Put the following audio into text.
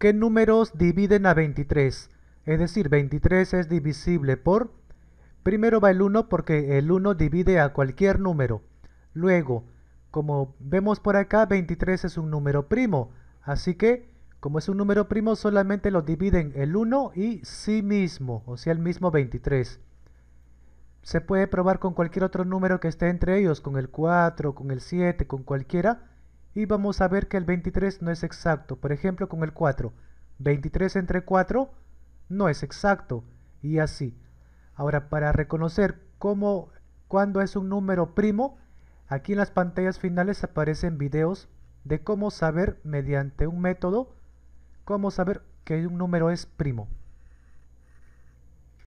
¿Qué números dividen a 23? Es decir, 23 es divisible por... Primero va el 1 porque el 1 divide a cualquier número. Luego, como vemos por acá, 23 es un número primo. Así que, como es un número primo, solamente lo dividen el 1 y sí mismo, o sea, el mismo 23. Se puede probar con cualquier otro número que esté entre ellos, con el 4, con el 7, con cualquiera y vamos a ver que el 23 no es exacto. Por ejemplo, con el 4. 23 entre 4 no es exacto y así. Ahora, para reconocer cómo, cuándo es un número primo, aquí en las pantallas finales aparecen videos de cómo saber mediante un método, cómo saber que un número es primo.